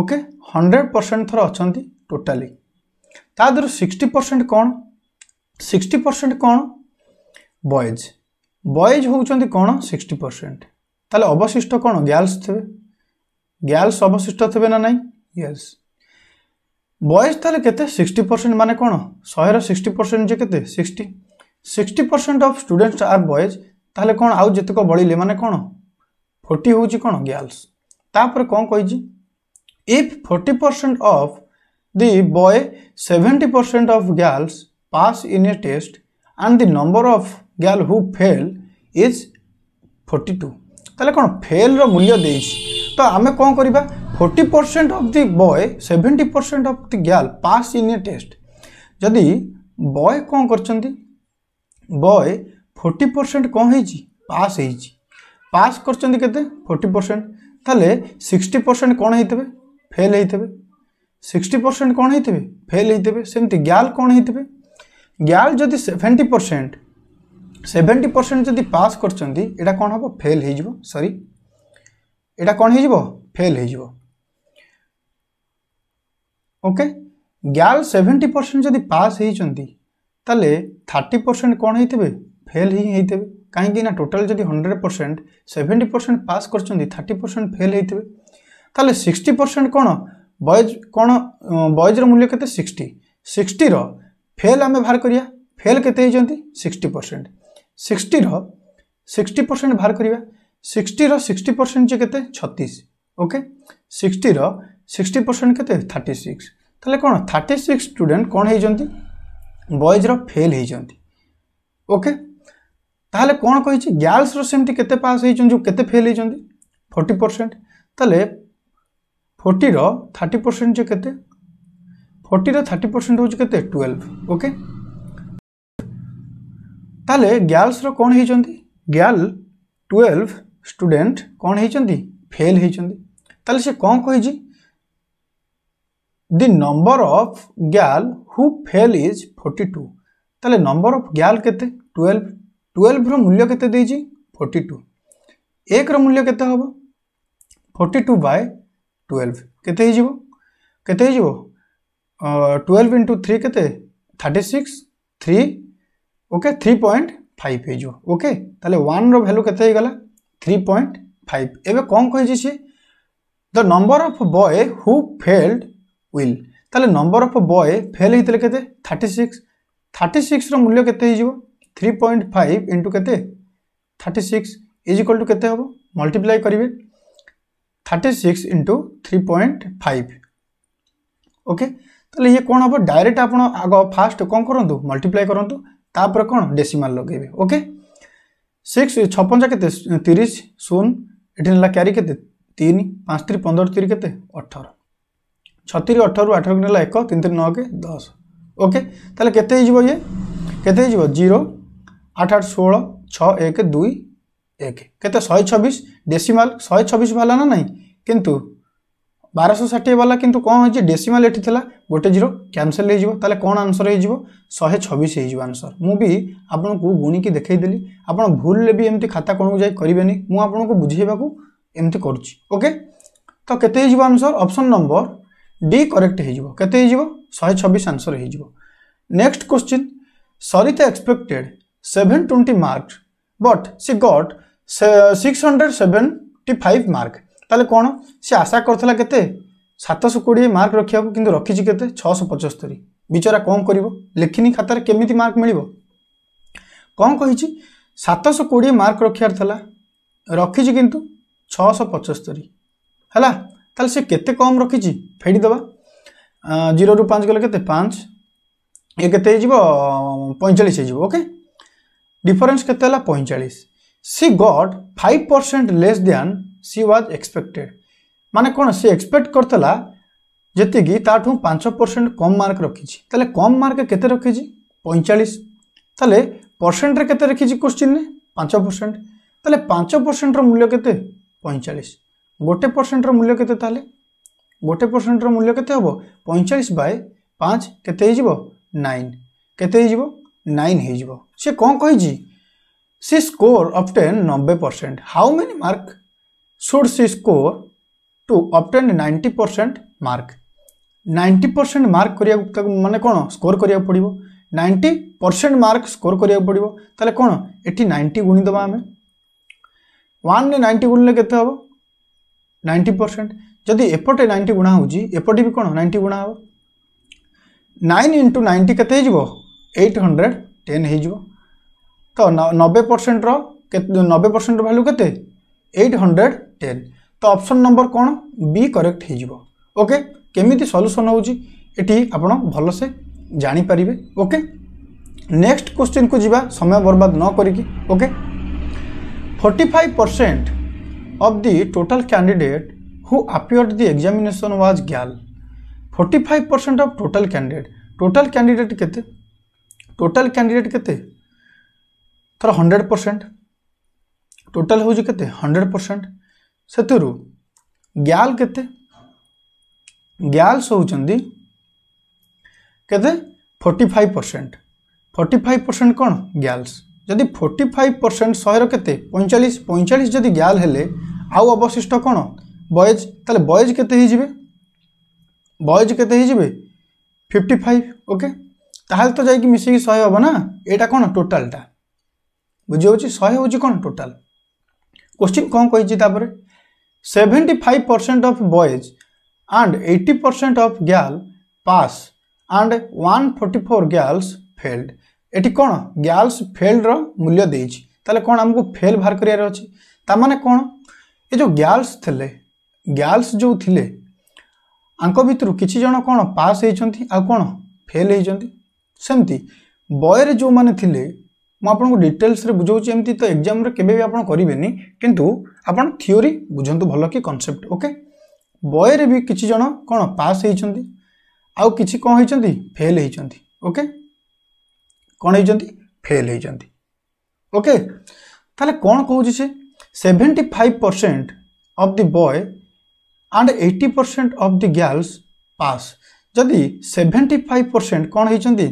ଓକେ ହଣ୍ଡ୍ରେଡ଼ ପରସେଣ୍ଟ ଥର ଅଛନ୍ତି ଟୋଟାଲି ତା ଦେହରୁ ସିକ୍ସଟି ପରସେଣ୍ଟ କ'ଣ ସିକ୍ସଟି ପରସେଣ୍ଟ କ'ଣ ବଏଜ୍ ବଏଜ୍ ହେଉଛନ୍ତି କ'ଣ ସିକ୍ସଟି ପରସେଣ୍ଟ ତାହେଲେ ଅବଶିଷ୍ଟ କ'ଣ ଗାର୍ଲସ୍ ଥିବେ ଗାର୍ଲସ୍ ଅବଶିଷ୍ଟ ଥିବେ ନା ନାହିଁ ୟେସ୍ ବଏଜ୍ ତାହେଲେ କେତେ ସିକ୍ସଟି ପରସେଣ୍ଟ ମାନେ କ'ଣ ଶହେର ସିକ୍ସଟି ପରସେଣ୍ଟ ଯେ କେତେ sixty sixty percent of students are boys ତାହେଲେ କ'ଣ ଆଉ ଯେତେକ ବଳିଲେ ମାନେ କ'ଣ ଫୋର୍ଟି ହେଉଛି କ'ଣ ଗର୍ଲସ୍ ତାପରେ କ'ଣ କହିଛି if forty percent of the boy seventy percent of girls pass in a test and the number of girl who fail is forty two ତାହେଲେ କ'ଣ ଫେଲ୍ର ମୂଲ୍ୟ ଦେଇଛି ତ ଆମେ କ'ଣ କରିବା forty percent of the boy seventy percent of the girl pass in a test ଯଦି ବଏ କ'ଣ କରିଛନ୍ତି ବଏ ଫୋର୍ଟି ପରସେଣ୍ଟ କ'ଣ ହେଇଛି ପାସ୍ ହେଇଛି ପାସ୍ କରିଛନ୍ତି କେତେ ଫୋର୍ଟି ପରସେଣ୍ଟ ତାହେଲେ ସିକ୍ସଟି ପରସେଣ୍ଟ କ'ଣ ହେଇଥିବେ ଫେଲ୍ ହେଇଥିବେ ସିକ୍ସଟି ପରସେଣ୍ଟ କ'ଣ ହେଇଥିବେ ଫେଲ୍ ହେଇଥିବେ ସେମିତି ଗ୍ୟାଲ୍ କ'ଣ ହେଇଥିବେ ଗ୍ୟାଲ୍ ଯଦି ସେଭେଣ୍ଟି ପରସେଣ୍ଟ ସେଭେଣ୍ଟି ପରସେଣ୍ଟ ଯଦି ପାସ୍ କରିଛନ୍ତି ଏଇଟା କ'ଣ ହେବ ଫେଲ୍ ହେଇଯିବ ସରି ଏଇଟା କ'ଣ ହେଇଯିବ ଫେଲ୍ ହେଇଯିବ ଓକେ ଗ୍ୟାଲ୍ ସେଭେଣ୍ଟି ପରସେଣ୍ଟ ଯଦି ପାସ୍ ହେଇଛନ୍ତି ତାହେଲେ ଥାର୍ଟି ପରସେଣ୍ଟ କ'ଣ ହେଇଥିବେ ଫେଲ୍ ହିଁ ହେଇଥିବେ କାହିଁକିନା ଟୋଟାଲ୍ ଯଦି hundred percent seventy percent pass କରିଛନ୍ତି ଥାର୍ଟି ପରସେଣ୍ଟ ଫେଲ୍ ହେଇଥିବେ ତାହେଲେ ସିକ୍ସଟି ପରସେଣ୍ଟ କ'ଣ ବଏଜ୍ କ'ଣ ବଏଜ୍ର ମୂଲ୍ୟ କେତେ ସିକ୍ସଟି ସିକ୍ସଟିର ଫେଲ୍ ଆମେ ବାହାର କରିବା ଫେଲ୍ କେତେ ହେଇଛନ୍ତି ସିକ୍ସଟି ପରସେଣ୍ଟ ସିକ୍ସଟିର ସିକ୍ସଟି ପରସେଣ୍ଟ ବାହାର କରିବା ସିକ୍ସଟିର ସିକ୍ସଟି ପରସେଣ୍ଟ ଯେ କେତେ ଛତିଶ ଓକେ ସିକ୍ସଟିର ସିକ୍ସଟି ପରସେଣ୍ଟ କେତେ ଥାର୍ଟି ସିକ୍ସ ତାହେଲେ କ'ଣ ଥାର୍ଟି ସିକ୍ସ ଷ୍ଟୁଡ଼େଣ୍ଟ କ'ଣ ହେଇଛନ୍ତି ବଏଜ୍ର ଫେଲ୍ ହେଇଛନ୍ତି ଓକେ ताल कौन कही गर्ल्स रेमती के पास हो के फेल होती फोर्टी परसेंट तेल फोर्टी रार्टी परसेंट जो के फोर्टी रार्टी परसेंट हूँ के टुवेल्व ओके ताल गर्ल्स रण हो गर्ल टुवेल्व स्टूडे कौन हो फेल होती से कौन कही the number of girl who fail is forty two तेल नंबर अफ गर्ल के टुवेल्व ट्वेल्व रूल्य के फोर्टी टू एक रूल्य के फोर्टी टू बाय ट्वेल्व के टुवेल्व इंटू थ्री के thirty six three okay three point five होके one value के three point five एवं कौन कही सी the number of boy who failed will तेल नंबर अफ बय फेल होते thirty six thirty six value के থ্রি পয়েন্ট ফাইভ ইন্টু কেতে thirty six is equal to কেতে হব মল্টিপ্লাই করবে thirty six into three point five okay তাহলে ইয়ে কোণ হব ডাইরেক্ট আপনার আগ ফাষ্ট কম করতু মল্টিপ্লাই করতু তাপরে কোণ ডেসিমাল লগাইবে ওকে সিক্স ছপঞ্চা কেতে তিরিশ শূন্য এটি নেলা ক্যারি কেতে তিন পাঁচ তিরি পনেরো তিরি কেতে অঠর ছতিরি অঠর আঠর নেলা এক তিন তিন নকে দশ ওকে তাহলে কেতে হয়ে যাব ইয়ে কেতে হয়ে যাব জিরো আট আট ষোল ছ এক দুই এক কেতে শহে ছবিশ ডেসিমাল শহে ছবিশ বালা না নাই কিন্তু বারশো ষাঠিয়ে বালা কিন্তু কম হয়েছে ডেসিমাল এটি লা গোটে জিরো ক্যানসেল হয়ে তাহলে কোণ আনসর হয়ে শহে ছবিশ হয়ে আনসর মু আপনার গুণিকি দেখাইদেলি আপনার ভুললে বি এমতি খাতা কোণক যাই করবে মু আপনার বুঝাইবা এমতি করছি ওকে তো কেতে হয়ে answer option number D correct হয়ে কেতে হয়ে শহে ছবিশ আনসর হয়ে next question sorry the expected 720 mark but she got 675 mark তাহলে কোন সে আশা করতলা কেতে 720 mark রাখিয়া কো কিন্তু রাখিছি কেতে 675 বিচারা কম করিব লেখিনি খাতার কেমিতি mark মিলিব কোন কইছি 720 mark রাখিয়ার থলা রাখিছি কিন্তু 675 হলা তাহলে সে কেতে কম রাখিছি ফেড়ি দবা 0 রু 5 গলে কেতে 5 এ কেতে যাব 45 যাব ওকে ডিফরেন্স কেতে হল পঁয়চাশ she got five percent less than she was expected মানে কোণ সি এক্সপেক্ট করতেলা যেতিকি তাঠু পাঁচ পরসেন্ট কম মার্ক রকিছি তাহলে কম মার্ক কেতে রকিছি পঁয়চাশ তাহলে পরসেন্টরে কেতে রেখিছি কোশ্চিনে পাঁচ পরসেন্ট তাহলে পাঁচ পরসেন্টর মূল্য কেতে পঁয়চাশ গোটে পরসেন্টর মূল্য কেতে তাহলে গোটে পরসেন্টর মূল্য কেতে হব পঁয়চাশ বাই পাঁচ কেতে হয়ে যাব নাইন কেতে হয়ে যাব ନାଇନ୍ ହେଇଯିବ ସେ କ'ଣ କହିଛି ସେ ସ୍କୋର୍ ଅପ୍ଟେନ୍ ନବେ percent how many mark should she score to obtain ninety percent mark ninety percent mark କରିବାକୁ ତାକୁ ମାନେ କ'ଣ ସ୍କୋର୍ କରିବାକୁ ପଡ଼ିବ ନାଇଣ୍ଟି ପରସେଣ୍ଟ ମାର୍କ ସ୍କୋର୍ କରିବାକୁ ପଡ଼ିବ ତାହେଲେ କ'ଣ ଏଠି ନାଇଣ୍ଟି ଗୁଣିଦେବା ଆମେ ୱାନ୍ରେ ନାଇଣ୍ଟି ଗୁଣିଲେ କେତେ ହେବ ନାଇଣ୍ଟି ପରସେଣ୍ଟ ଯଦି ଏପଟେ ନାଇଣ୍ଟି ଗୁଣା ହେଉଛି ଏପଟେ ବି କ'ଣ ନାଇଣ୍ଟି ଗୁଣା ହେବ নাইন ইন্টু নাইনটি কেতে হয়ে ଏଇଟ୍ ହଣ୍ଡ୍ରେଡ଼ ଟେନ୍ ହେଇଯିବ ତ ନବେ ପରସେଣ୍ଟର ନବେ ପରସେଣ୍ଟର ଭାଲ୍ୟୁ କେତେ ଏଇଟ୍ ହଣ୍ଡ୍ରେଡ଼ ଟେନ୍ ତ ଅପସନ୍ ନମ୍ବର କ'ଣ ବି କରେକ୍ଟ ହେଇଯିବ ଓକେ କେମିତି ସଲ୍ୟୁସନ୍ ହେଉଛି ଏଠି ଆପଣ ଭଲସେ ଜାଣିପାରିବେ ଓକେ ନେକ୍ସଟ କୋଶ୍ଚିନ୍କୁ ଯିବା ସମୟ ବର୍ବାଦ ନ କରିକି okay forty five percent of the total candidate who appeared the examination was girl forty five percent of total candidate total candidate କେତେ टोटाल कैंडिडेट के हंड्रेड परसेंट टोटाल हूँ के हंड्रेड परसेंट से ग्याल के ग्याल्स होते के forty five percent forty five percent कौन girls जदि फोर्टी फाइव परसेंट शहेर के पैंचाश पैंचाश जदि ग्याल हेले आउ अवशिष्ट कौन बयज तेल बयज के बयज के फिफ्टी फाइव ओके তাহলে তো ଯାଇକି ମିଶିକି ଶହେ ହେବ ନା ଏଇଟା କ'ଣ ଟୋଟାଲଟା ବୁଝି ହେଉଛି ଶହେ ହେଉଛି କ'ଣ ଟୋଟାଲ କୋଶ୍ଚିନ୍ କ'ଣ କହିଛି ତାପରେ seventy five percent of boys and eighty percent of girl pass and one forty four girls failed ଏଠି କ'ଣ ଗ୍ୟାର୍ଲସ୍ ଫେଲ୍ଡର ମୂଲ୍ୟ ଦେଇଛି ତାହେଲେ କ'ଣ ଆମକୁ ଫେଲ୍ ବାହାର କରିବାର ଅଛି ତାମାନେ କ'ଣ ଏ ଯେଉଁ ଗ୍ୟାର୍ଲସ୍ ଥିଲେ ଗ୍ୟାର୍ଲସ୍ ଯେଉଁ ଥିଲେ ଆଙ୍କ ଭିତରୁ କିଛି ଜଣ କ'ଣ ପାସ୍ ହେଇଛନ୍ତି ଆଉ କ'ଣ ଫେଲ୍ ହେଇଛନ୍ତି ସେମିତି ବୟରେ ଯେଉଁମାନେ ଥିଲେ ମୁଁ ଆପଣଙ୍କୁ ଡିଟେଲ୍ସରେ ବୁଝାଉଛି ଏମିତି ତ ଏକ୍ଜାମ୍ରେ କେବେ ବି ଆପଣ କରିବେନି କିନ୍ତୁ ଆପଣ ଥିଓରି ବୁଝନ୍ତୁ ଭଲ କି କନସେପ୍ଟ ଓକେ ବୟରେ ବି କିଛି ଜଣ କ'ଣ ପାସ୍ ହେଇଛନ୍ତି ଆଉ କିଛି କ'ଣ ହେଇଛନ୍ତି ଫେଲ୍ ହେଇଛନ୍ତି ଓକେ କ'ଣ ହେଇଛନ୍ତି ଫେଲ୍ ହେଇଛନ୍ତି ଓକେ ତାହେଲେ କ'ଣ କହୁଛି ସେ seventy five percent of the boy and eighty percent of the girls pass ଯଦି ସେଭେଣ୍ଟି ଫାଇଭ୍ ପରସେଣ୍ଟ କ'ଣ ହେଇଛନ୍ତି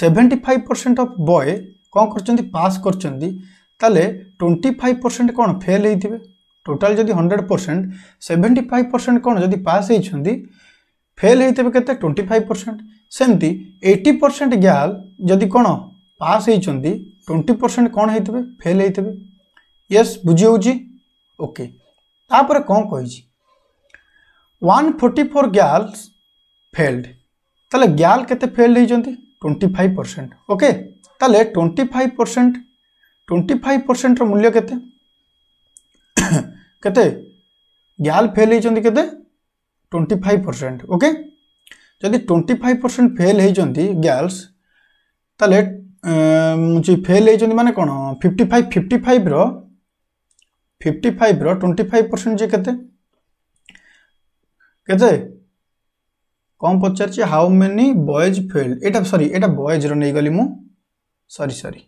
seventy five percent of boy कौन कर पास कर ट्वेंटी फाइव परसेंट कौन फेल होते टोटाल जब hundred percent seventy five percent कौन जब पास होती फेल होते हैं ट्वेंटी फाइव परसेंट सेमती एट्टी परसेंट गर्ल जदि कौन पास होती ट्वेंटी परसेंट कौन हो फेल होते यस बुझी ओके तापर कौन कही one forty four girls failed तेल गर्ल के फेल्ड होती টোয়েন্টি ফাইভ পরসেন্ট ওকে তাহলে twenty five percent twenty five পরসেন্টর মূল্য কেতে কেতে গ্যাল ফেল হয়েছেন কেতে টোয়েন্টি ফাইভ পরসেন্ট ওকে যদি টোয়েন্টি ফাইভ পরসেন্ট ফেল হয়েছেন গ্যালস তাহলে ফেল হয়েছেন মানে কোণ ফিফটি ফাইভ ফিফটি ফাইভর ফিফটি ফাইভর টোয়েন্টি ফাইভ পরসেন্ট যে কেতে কেতে कौन पचार हाउ मेनी बयज फेल्ड एटा सरी एटा बयजर नहीं मु सरी सरी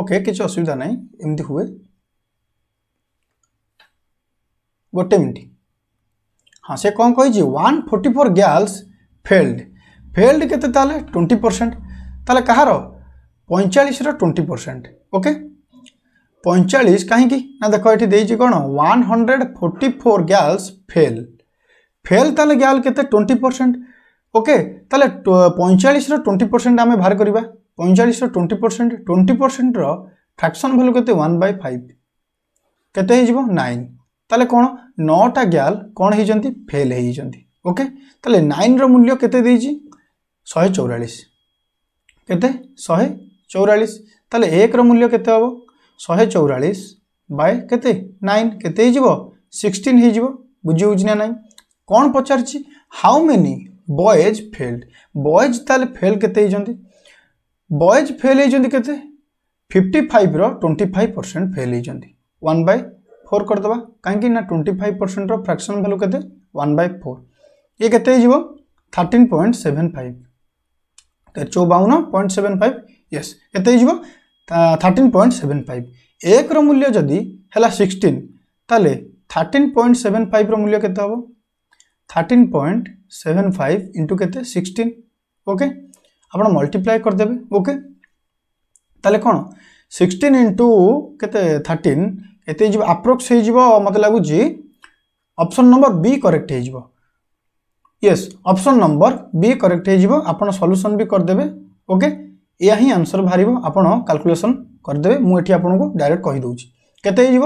ओके किसी असुविधा ना एमती हुए गोटे मिनट हाँ से कौन कही one forty four girls failed failed के ट्वेंटी परसेंट ताले कहार पैंचाशर ट्वेंटी परसेंट ओके पैंचाश कहीं ना देख ये कौन one hundred forty four girls fail fail তাহলে গেল কেতে টোয়েন্টি পরসেন্ট ওকে তাহলে পঁয়চাশর টোয়েন্টি পরসেন্ট আমি বাহার করা পঁয়চাশর টোয়েন্টি পরসেন্ট টোয়েন্টি পরসেন্টর ফ্রাকশন ভ্যালু কেতে ওয়ান বাই ফাইভ কেতে হয়ে নাইন তাহলে কোণ নটা গ্যাল কোণ হয়েছেন ফেল হয়েছেন ওকে তাহলে নাইনর মূল্য কেতে দিয়েছি শহে চৌরাশ কেতে শহে চৌরাশ তাহলে একর মূল্য কেতে হব শহে চৌরাশ বাই কেতে নাইন কেতে হয়ে সিক্সটিন হয়ে বুঝি হচ্ছে না নাই कौन पचार how many boys failed boys ताले फेल के बयज फेल होती के फिफ्टी फाइव रोटी फाइव परसेंट फेल होती वन बै फोर करदे कहीं twenty five percent fraction value के वन बै फोर ये के थर्टिन पॉइंट सेवेन फाइव चौबन पॉइंट सेवेन फाइव यस के थर्टिन पॉइंट सेवेन फाइव एक रूल्य जदि है सिक्सटन तेल thirteen point seven five value के thirteen point seven five into के सिक्सटीन ओके आप मल्टीप्लाए करदे ओके ताले कौन सिक्सटीन इंटू के थर्टीन ये आप्रोक्स हो मत लगुच অপশন নম্বর বি করেক্ট হয়ে যাব yes option number B correct হয়ে যাব আপনার সলুসন বি করদেবে ওকে এয়া হি আনসর বাহার আপনার কাল্কুলেসন করদেবে মু এটি আপনার ডাইরেক্ট কহিদেছি কেতে হয়ে যাব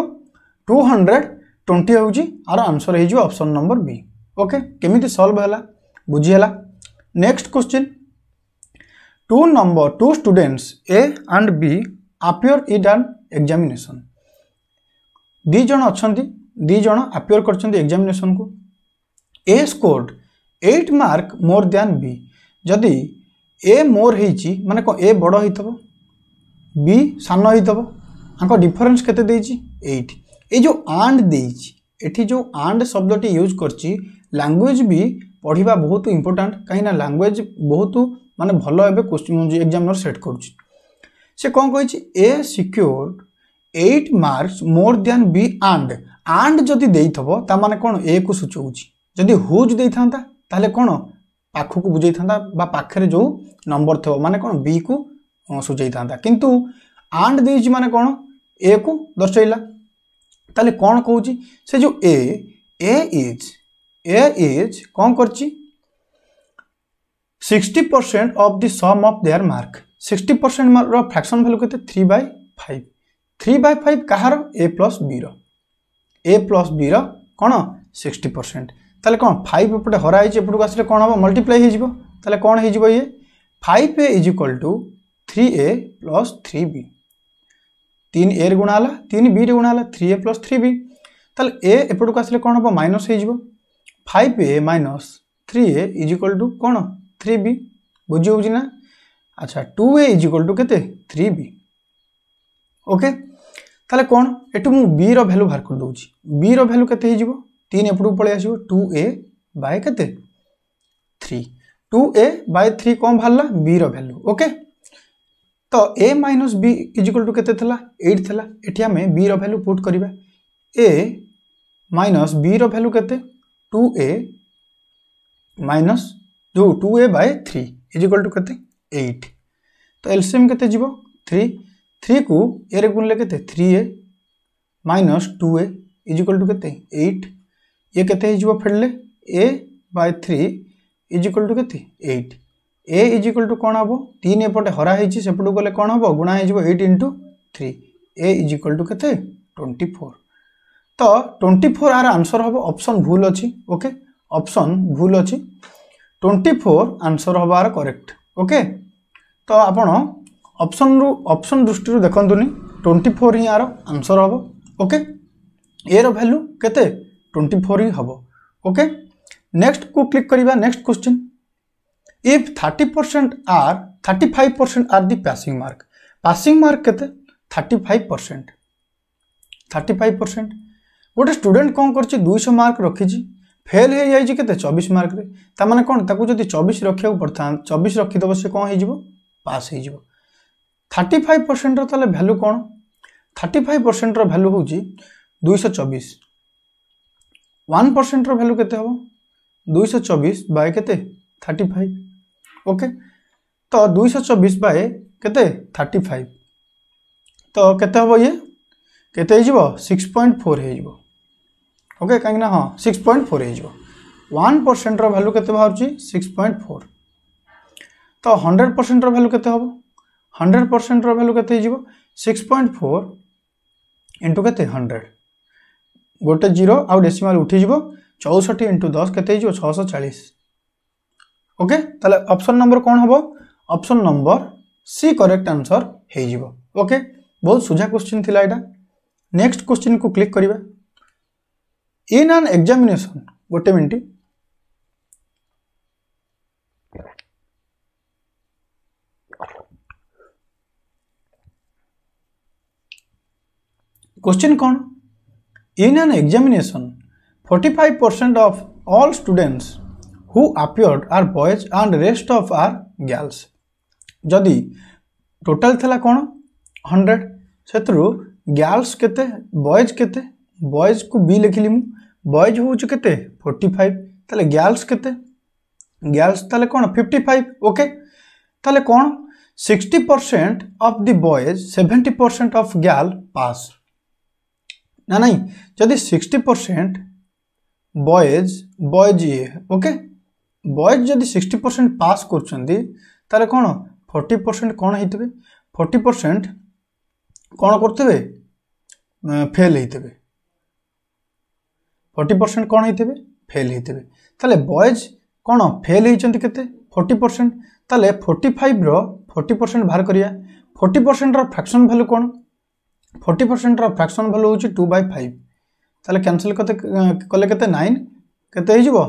টু হন্ড্রেড টোয়েন্টি হচ্ছে আর আনসর হয়ে যাব অপশন নম্বর বি ओके केमी सल्व है बुझीला next question two number two students A and B appeared and examination दीज अच्छा दीज आपियर करजामेसन को A scored eight mark more than B जदि ए मोर हो मैंने कौन ए बड़ हो सान होता डिफरेन्स के ये जो आंड दे जो आंड शब्दी यूज कर ଲାଙ୍ଗୁଏଜ୍ ବି ପଢ଼ିବା ବହୁତ ଇମ୍ପୋର୍ଟାଣ୍ଟ କାହିଁକିନା ଲାଙ୍ଗୁଏଜ୍ ବହୁତ ମାନେ ଭଲ ଏବେ କ୍ୱେଶ୍ଚିନ୍ ଏକ୍ଜାମ୍ନର ସେଟ୍ କରୁଛି ସେ କ'ଣ କହିଛି A secured eight marks more than B and and ଯଦି ଦେଇଥିବ ତା ମାନେ କ'ଣ ଏକୁ ସୂଚଉଛି ଯଦି ହୁଜ୍ ଦେଇଥାନ୍ତା ତାହେଲେ କ'ଣ ପାଖକୁ ବୁଝାଇଥାନ୍ତା ବା ପାଖରେ ଯେଉଁ ନମ୍ବର ଥିବ ମାନେ କ'ଣ ବିକୁ ସୂଚେଇଥାନ୍ତା କିନ୍ତୁ ଆଣ୍ଡ ଦେଇଛି ମାନେ କ'ଣ ଏକୁ ଦର୍ଶାଇଲା ତାହେଲେ କ'ଣ କହୁଛି ସେ ଯେଉଁ A A is A is କ'ଣ କରିଛି sixty percent of the sum of their mark sixty ପରସେଣ୍ଟର ଫ୍ରାକ୍ସନ୍ ଭାଲ୍ୟୁ କେତେ three by five three by five କାହାର ଏ ପ୍ଲସ୍ ବିର ଏ ପ୍ଲସ୍ ବିର କ'ଣ ସିକ୍ସଟି ପରସେଣ୍ଟ ତାହେଲେ କ'ଣ ଫାଇଭ୍ ଏପଟେ ହରା ହେଇଛି ଏପଟକୁ ଆସିଲେ କ'ଣ ହେବ ମଲ୍ଟିପ୍ଲାଏ ହେଇଯିବ ତାହେଲେ କ'ଣ ହେଇଯିବ ଇଏ five A is equal to three A plus three B তিন এর গুণা হল তিন বি রে গুণা হল three A plus three B তাহলে এ এপটক আসলে কম হব মাইনস হয়ে যাব five A minus three A is equal to কোণ থ্রি বি বুঝি হচ্ছে না আচ্ছা two A is equal to কেতে থ্রি বি ওকে তাহলে কোণ এটু মু বি র ভ্যালু বাহার করে দেছি বি র ভ্যালু কেতে হয়ে যাব তিন এপটু পড়ে আসব টু এ বাই কেতে three two A by three কম বাহারা বি র ভ্যালু ওকে তো A minus B is equal to কেতে লা এইট লা এটি আমি বি র ভ্যালু পুট করা এ মাইনস বি র ভ্যালু কেতে टू ए माइनस जो two A by three is equal to कैसे एट तो एलसीएम के थ्री थ्री को ए रे गुणले के three A minus two A is equal to के एट ये के फेडले A by three is equal to के eight A is equal to कौन हम तीन एपटे हराई सेपटू गले कौन हम गुणा हो eight into three A is equal to के ट्वेंटी फोर ତ ଟ୍ୱେଣ୍ଟି ଫୋର୍ ଆର ଆନ୍ସର୍ ହେବ ଅପସନ୍ ଭୁଲ ଅଛି ଓକେ ଅପସନ୍ ଭୁଲ ଅଛି ଟ୍ୱେଣ୍ଟି ଫୋର୍ ଆନ୍ସର୍ ହେବ ଆର କରେକ୍ଟ ଓକେ ତ ଆପଣ ଅପସନ୍ରୁ ଅପସନ୍ ଦୃଷ୍ଟିରୁ ଦେଖନ୍ତୁନି ଟ୍ୱେଣ୍ଟି ଫୋର୍ ହିଁ ଆର ଆନ୍ସର୍ ହେବ ଓକେ ଏର ଭ୍ୟାଲ୍ୟୁ କେତେ ଟ୍ୱେଣ୍ଟି ଫୋର୍ ହିଁ ହେବ ଓକେ ନେକ୍ସଟକୁ କ୍ଲିକ୍ କରିବା next question if thirty percent আর থার্টি ফাইভ পরসেন্ট আর the passing mark passing mark কেতে thirty five percent thirty five percent গোটে স্টুডেন্ট কম করছে দুইশো মার্ক রখিছি ফেল হয়ে যাই কেতে চবিশ মার্করে তা মানে কোণ তাকে যদি চবিশ রক্ষা পড়া চবিশ রখিদেব সে কম হয়ে পাস হয়ে যাব থার্টি ফাইভ পরসেন্টর তাহলে ভ্যালু কোণ থার্টি ফাইভ পরসেন্টর ভ্যালু হচ্ছে দুইশো চবিশ ওয়ান পরসেন্টর ভ্যালু কেতে হব দুইশো চবিশ বাই কেতে থার্টি ফাইভ ওকে তো দুইশো চবিশ বাই কেতে থার্টি ফাইভ তো কেতে হব ইয়ে কেতে হয়ে সিক্স পয়েন্ট ফোর হয়ে ओके कहीं हाँ सिक्स पॉइंट फोर हो परसेंट रैल्यू के बाहर सिक्स पॉइंट फोर तो हंड्रेड परसेंट रैल्यू के हंड्रेड परसेंट रैल्यू के सिक्स पॉइंट फोर इंटु के हंड्रेड गोटे जीरो आउ डेसीम उठीज चौसठ इंटू दस के छःश चालीस ओके ताले ऑप्शन नंबर कौन हम option number C correct answer होके बहुत सुझा क्वेश्चन थी यहाँ नेक्स्ट क्वेश्चन को क्लिक करवा इन आन एक्जामेसन गोटे मिनट क्वेश्चन कौन in an forty five percent of all students who appeared are boys and rest of are girls जदि टोटाल थला कौन हंड्रेड से गर्ल्स के बयज के बयज को बी लिखिली मुझे বয়েজ হচ্ছে কেতে ফোর্টি ফাইভ তাহলে গ্যার্লস কেতে গ্যার্লস তাহলে কোণ ফিফটি ফাইভ ওকে তাহলে কোণ sixty percent of the boys seventy percent of girl pass না নাই যদি সিক্সটি পরসেন্ট বয়েজ বয়েজ ইয়ে ওকে বয়েজ যদি সিক্সটি পরসেন্ট পাস করছেন তাহলে কোণ ফর্টি পরসেন্ট কোণ হইতে ফর্টি পরসেন্ট কোণ করতে ফেল হইতে ফর্টি ପରସେଣ୍ଟ କ'ଣ ହେଇଥିବେ ଫେଲ୍ ହେଇଥିବେ ତାହେଲେ ବଏଜ୍ କ'ଣ ଫେଲ୍ ହେଇଛନ୍ତି କେତେ ଫର୍ଟି ପରସେଣ୍ଟ ତାହେଲେ ଫୋର୍ଟି ଫାଇଭ୍ର ଫୋର୍ଟି ପରସେଣ୍ଟ ବାହାର କରିବା ଫୋର୍ଟି ପରସେଣ୍ଟର ଫ୍ରାକ୍ସନ୍ ଭ୍ୟାଲୁ କ'ଣ ଫୋର୍ଟି ପରସେଣ୍ଟର ଫ୍ରାକ୍ସନ୍ ଭ୍ୟାଲୁ ହେଉଛି ଟୁ ବାଇ ଫାଇଭ୍ ତାହେଲେ କ୍ୟାନସଲ୍ କେତେ କଲେ କେତେ ନାଇନ୍ କେତେ ହେଇଯିବ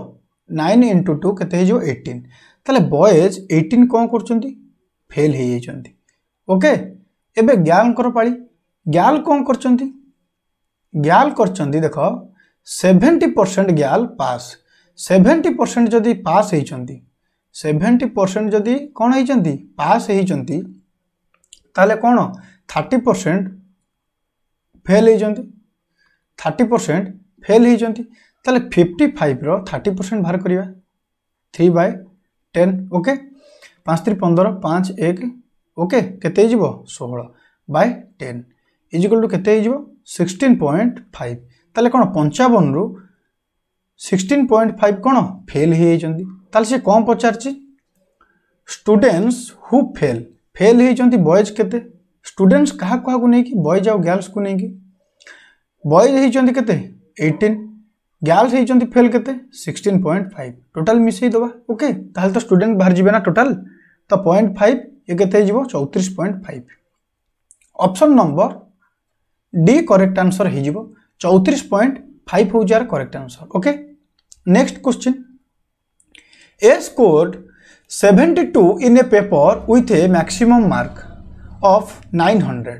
ନାଇନ୍ ଇଣ୍ଟୁ ଟୁ କେତେ ହେଇଯିବ ଏଇଟିନ୍ ତାହେଲେ ବଏଜ୍ ଏଇଟିନ୍ କ'ଣ କରୁଛନ୍ତି ଫେଲ୍ ହେଇଯାଇଛନ୍ତି ଓକେ ଏବେ ଗ୍ୟାଲ୍ଙ୍କର ପାଳି ଗ୍ୟାଲ୍ କ'ଣ କରିଛନ୍ତି ଗ୍ୟାଲ୍ କରିଛନ୍ତି ଦେଖ seventy percent girl pass seventy percent যদি পাস হয়েছেন সেভেন্টি পরসেন্ট যদি কোণ হয়েছেন পাস হয়েছেন তাহলে কোণ থার্টি পরসেন্ট ফেল হয়েছেন থার্টি পরসেন্ট ফেল হয়েছেন তাহলে ফিফটি ফাইভর থার্টি পরসেন্ট বাহার করা থ্রি বাই টেন ওকে পাঁচ ত্রি পনেরো পাঁচ এক ওকে কেতে হয়ে ষোহল বাই টেন ইজিকল টু কেতে হয়ে সিক্সটিন পয়েন্ট ফাইভ तेल कौन पंचावन रु सिक्सटन पॉइंट फाइव कौन फेल होती सी कौन पचार स्टूडेंट्स हु फेल फेल होती बयज के स्टूडेंट्स क्या क्या नहीं बयज आ गर्ल्स को नहीं कि बयज होती के गर्ल्स होती फेल के सिक्सटन पॉइंट फाइव टोटाल मिसाई ओके तो स्टूडेंट बाहर जी ना टोटाल तो पॉइंट फाइव ये के चौतीस point five option number D correct answer हो चौंतीस पॉइंट फाइव हो जाए correct answer okay next question A scored 72 in a paper with a maximum mark of 900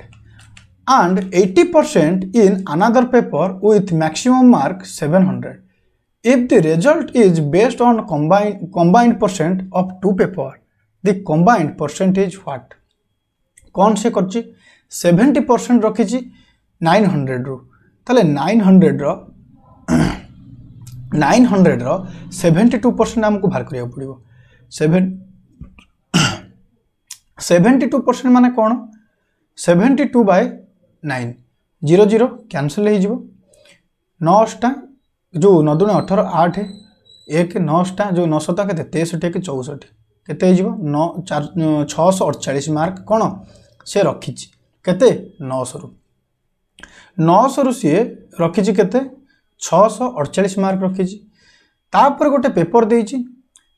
and 80% in another paper with maximum mark 700 if the result is based on combined combined percent of two paper the combined percentage what कौन से करछि 70% रखिछि 900 रु तेल nine hundred nine hundred seventy two percent आमको बाहर करवाक पड़ो seventy two percent मान कौन seventy two by nine zero zero cancel हो नौटा जो नदुण अठर आठ एक नौटा जो नौशता के तेसठ एक चौसठ के नौ चार छः सौ अड़चाश मार्क कौन से रखी केत नौश रू ନଅଶହରୁ ସିଏ ରଖିଛି କେତେ ଛଅଶହ ଅଡ଼ଚାଳିଶ ମାର୍କ ରଖିଛି ତାପରେ ଗୋଟେ ପେପର ଦେଇଛି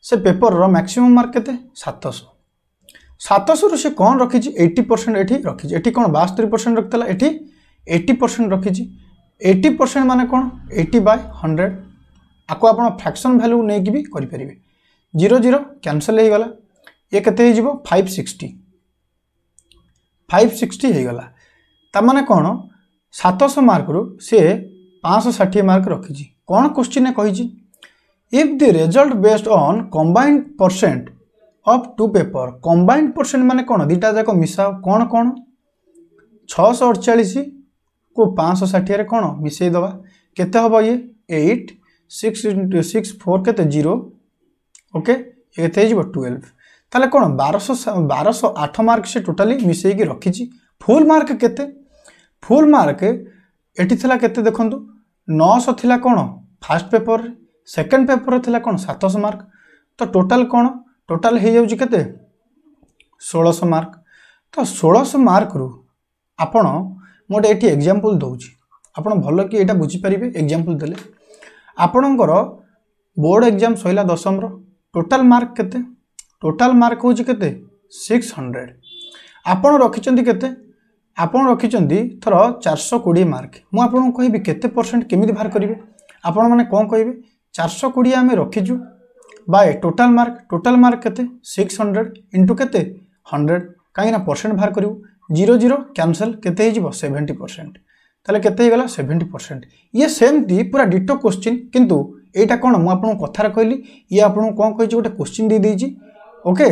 ସେ ପେପରର ମ୍ୟାକ୍ସିମମ୍ ମାର୍କ କେତେ ସାତଶହ ସାତଶହରୁ ସେ କ'ଣ ରଖିଛି ଏଇଟି ପରସେଣ୍ଟ ଏଠି ରଖିଛି ଏଠି କ'ଣ ବାସ୍ତରି ପରସେଣ୍ଟ ରଖିଥିଲା ଏଠି ଏଇଟି ପରସେଣ୍ଟ ରଖିଛି ଏଇଟି ପରସେଣ୍ଟ ମାନେ କ'ଣ ଏଇଟି ବାଇ ହଣ୍ଡ୍ରେଡ଼ ଆକୁ ଆପଣ ଫ୍ରାକ୍ସନ୍ ଭ୍ୟାଲ୍ୟୁ ନେଇକି ବି କରିପାରିବେ ଜିରୋ ଜିରୋ କ୍ୟାନସଲ୍ ହୋଇଗଲା ଇଏ କେତେ ହେଇଯିବ ଫାଇଭ୍ ସିକ୍ସଟି ଫାଇଭ୍ ସିକ୍ସଟି ହୋଇଗଲା ତା ମାନେ କ'ଣ ସାତଶହ ମାର୍କରୁ ସିଏ ପାଞ୍ଚଶହ ଷାଠିଏ ମାର୍କ ରଖିଛି କ'ଣ କୋଶ୍ଚିନ୍ରେ କହିଛି if the result based on combined percent of two paper combined percent ମାନେ କ'ଣ ଦୁଇଟା ଯାକ ମିଶା କ'ଣ କ'ଣ ଛଅଶହ ଅଡ଼ଚାଳିଶକୁ ପାଞ୍ଚଶହ ଷାଠିଏରେ କ'ଣ ମିଶାଇ ଦେବା କେତେ ହେବ ଇଏ eight six into six four କେତେ ଜିରୋ ଓକେ କେତେ ହେଇଯିବ ଟୁଏଲ୍ଭ ତାହେଲେ କ'ଣ ବାରଶହ ବାରଶହ ଆଠ ମାର୍କ ସେ ଟୋଟାଲି ମିଶାଇକି ରଖିଛି ଫୁଲ୍ ମାର୍କ କେତେ ଫୁଲ୍ ମାର୍କ ଏଠି ଥିଲା କେତେ ଦେଖନ୍ତୁ ନଅଶହ ଥିଲା କ'ଣ ଫାର୍ଷ୍ଟ ପେପରରେ ସେକେଣ୍ଡ ପେପରରେ ଥିଲା କ'ଣ ସାତଶହ ମାର୍କ ତ ଟୋଟାଲ୍ କ'ଣ ଟୋଟାଲ୍ ହେଇଯାଉଛି କେତେ ଷୋଳଶହ ମାର୍କ ତ ଷୋଳଶହ ମାର୍କରୁ ଆପଣ ମୁଁ ଗୋଟେ ଏଠି ଏକ୍ଜାମ୍ପଲ୍ ଦେଉଛି ଆପଣ ଭଲ କି ଏଇଟା ବୁଝିପାରିବେ ଏକ୍ଜାମ୍ପଲ୍ ଦେଲେ ଆପଣଙ୍କର ବୋର୍ଡ଼ ଏକ୍ଜାମ୍ ସରିଲା ଦଶମର ଟୋଟାଲ୍ ମାର୍କ କେତେ ଟୋଟାଲ୍ ମାର୍କ ହେଉଛି କେତେ ସିକ୍ସ ହଣ୍ଡ୍ରେଡ଼ ଆପଣ ରଖିଛନ୍ତି କେତେ ଆପଣ ରଖିଛନ୍ତି ଥର ଚାରିଶହ କୋଡ଼ିଏ ମାର୍କ ମୁଁ ଆପଣଙ୍କୁ କହିବି କେତେ ପରସେଣ୍ଟ କେମିତି ବାହାର କରିବେ ଆପଣମାନେ କ'ଣ କହିବେ ଚାରିଶହ କୋଡ଼ିଏ ଆମେ ରଖିଛୁ by total mark total mark କେତେ ସିକ୍ସ ହଣ୍ଡ୍ରେଡ଼ ଇଣ୍ଟୁ କେତେ ହଣ୍ଡ୍ରେଡ଼ କାହିଁକିନା ପରସେଣ୍ଟ ବାହାର କରିବୁ ଜିରୋ ଜିରୋ କ୍ୟାନସଲ୍ କେତେ ହେଇଯିବ ସେଭେଣ୍ଟି ପରସେଣ୍ଟ ତାହେଲେ କେତେ ହେଇଗଲା ସେଭେଣ୍ଟି ପରସେଣ୍ଟ ଇଏ ସେମିତି ପୁରା ଡିଟୋ କୋଶ୍ଚିନ୍ କିନ୍ତୁ ଏଇଟା କ'ଣ ମୁଁ ଆପଣଙ୍କୁ କଥାରେ କହିଲି ଇଏ ଆପଣଙ୍କୁ କ'ଣ କହିଛି ଗୋଟେ କୋଶ୍ଚିନ୍ ଦେଇଦେଇଛି ଓକେ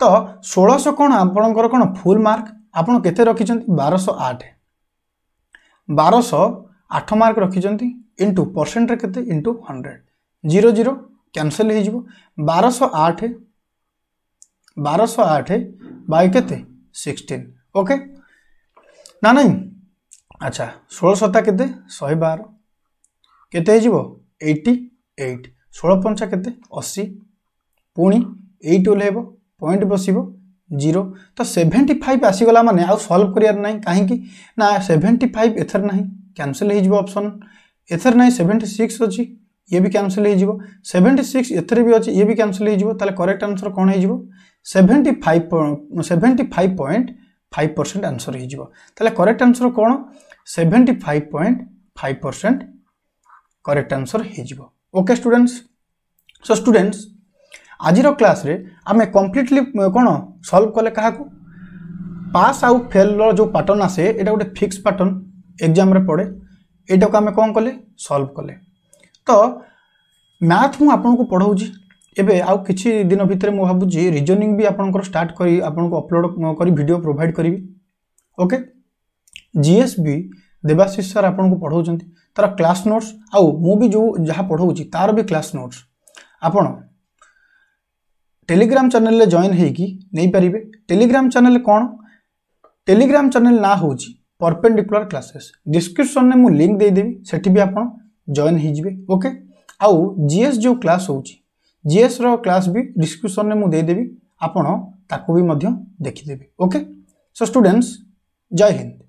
ତ ଷୋଳଶହ କ'ଣ ଆପଣଙ୍କର କ'ଣ ଫୁଲ୍ ମାର୍କ ଆପଣ କେତେ ରଖିଛନ୍ତି ବାରଶହ ଆଠ ବାରଶହ ଆଠ ମାର୍କ ରଖିଛନ୍ତି ଇଣ୍ଟୁ ପରସେଣ୍ଟରେ କେତେ into hundred zero zero cancel ହେଇଯିବ ବାରଶହ ଆଠ ବାରଶହ ଆଠ ବାଇ କେତେ ସିକ୍ସଟିନ୍ ଓକେ ନା ନାଇଁ ଆଚ୍ଛା ଷୋହଳଶହତା କେତେ ଶହେ ବାର କେତେ ହେଇଯିବ ଏଇଟି ଏଇଟ୍ ଷୋହଳ ପଞ୍ଚା କେତେ ଅଶୀ ପୁଣି ଏଇଟ୍ ଓଲ୍ହେଇବ ପଏଣ୍ଟ ବସିବ जीरो तो सेभेन्टी फाइव आसीगला मैंने आज सल्व कर ना कहीं ना सेभेन्टी फाइव एथर ना कैनसल होप्शन एथर ना सेभेन्टी सिक्स अच्छी ये भी कैनसल होभेन्टी सिक्स एथर भी अच्छी ये भी कैनसल होक्ट करेक्ट आंसर कौन हो seventy five seventy five point five percent answer होक्ट करेक्ट आंसर कौन seventy five point five percent correct answer होके स्टूडेंट्स सो स्टूडेंट्स ଆଜିର କ୍ଲାସ୍ରେ ଆମେ କମ୍ପ୍ଲିଟଲି କ'ଣ ସଲ୍ଭ କଲେ କାହାକୁ ପାସ୍ ଆଉ ଫେଲ୍ର ଯେଉଁ ପାଟର୍ନ ଆସେ ଏଇଟା ଗୋଟେ ଫିକ୍ସ ପାଟର୍ନ ଏକ୍ଜାମ୍ରେ ପଡ଼େ ଏଇଟାକୁ ଆମେ କ'ଣ କଲେ ସଲ୍ଭ କଲେ ତ ମ୍ୟାଥ୍ ମୁଁ ଆପଣଙ୍କୁ ପଢ଼ାଉଛି ଏବେ ଆଉ କିଛି ଦିନ ଭିତରେ ମୁଁ ଭାବୁଛି ରିଜନିଂ ବି ଆପଣଙ୍କର ଷ୍ଟାର୍ଟ କରି ଆପଣଙ୍କୁ ଅପଲୋଡ଼ କରି ଭିଡ଼ିଓ ପ୍ରୋଭାଇଡ଼ କରିବି ଓକେ ଜିଏସ୍ ବି ଦେବାଶିଷ ସାର୍ ଆପଣଙ୍କୁ ପଢ଼ାଉଛନ୍ତି ତା'ର କ୍ଲାସ୍ ନୋଟ୍ସ ଆଉ ମୁଁ ବି ଯେଉଁ ଯାହା ପଢ଼ାଉଛି ତା'ର ବି କ୍ଲାସ୍ ନୋଟ୍ସ ଆପଣ टेलीग्राम चैनल चेल जॉन पारे टेलीग्राम चैनल कौन टेलीग्राम चैनल ना हो परपेडिकुला क्लासेस डिस्क्रिप्सन में मुझे लिंक देदेवी से आप जॉन होके आउ जीएस जो क्लास हो जीएस क्लास भी डिस्क्रिप्सन में मुझेदेवी आपण ताकू भी देखीदेवी ओके सो स्टूडेंट्स जय हिंद